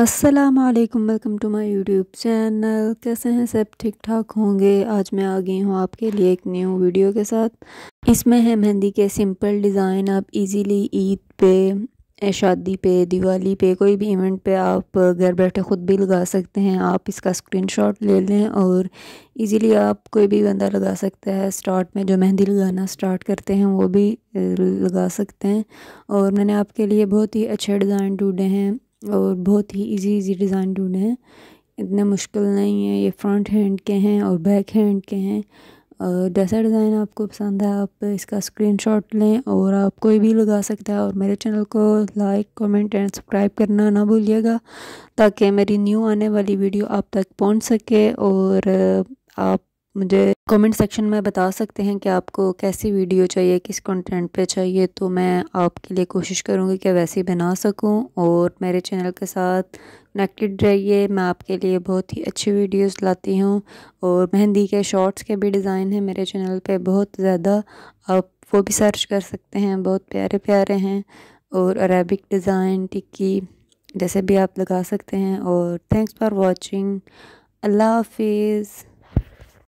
Aslam welcome to my YouTube channel कैसे हैं सब ठीक ठाक होंगे आज मैं आ गई हूँ आपके लिए एक न्यू वीडियो के साथ इसमें है मेहंदी के सिंपल डिज़ाइन आप इजीली ईद पे शादी पे दिवाली पे कोई भी इवेंट पे आप घर बैठे ख़ुद भी लगा सकते हैं आप इसका स्क्रीनशॉट ले लें और इजीली आप कोई भी बंदा लगा सकता है स्टार्ट में जो मेहंदी लगाना स्टार्ट करते हैं वो भी लगा सकते हैं और मैंने आपके लिए बहुत ही अच्छे डिज़ाइन टूटे हैं और बहुत ही इजी इजी डिज़ाइन ढूँढे हैं इतना मुश्किल नहीं है ये फ्रंट हैंड के हैं और बैक हैंड के हैं और जैसा डिज़ाइन आपको पसंद है आप इसका स्क्रीनशॉट लें और आप कोई भी लगा सकता है और मेरे चैनल को लाइक कमेंट एंड सब्सक्राइब करना ना भूलिएगा ताकि मेरी न्यू आने वाली वीडियो आप तक पहुंच सके और आप मुझे कमेंट सेक्शन में बता सकते हैं कि आपको कैसी वीडियो चाहिए किस कंटेंट पे चाहिए तो मैं आपके लिए कोशिश करूँगी कि वैसी बना सकूँ और मेरे चैनल के साथ कनेक्टेड रहिए मैं आपके लिए बहुत ही अच्छी वीडियोस लाती हूँ और मेहंदी के शॉर्ट्स के भी डिज़ाइन हैं मेरे चैनल पे बहुत ज़्यादा आप वो भी सर्च कर सकते हैं बहुत प्यारे प्यारे हैं और अरेबिक डिज़ाइन टिक्की जैसे भी आप लगा सकते हैं और थैंक्स फॉर वॉचिंग अल्लाह हाफिज़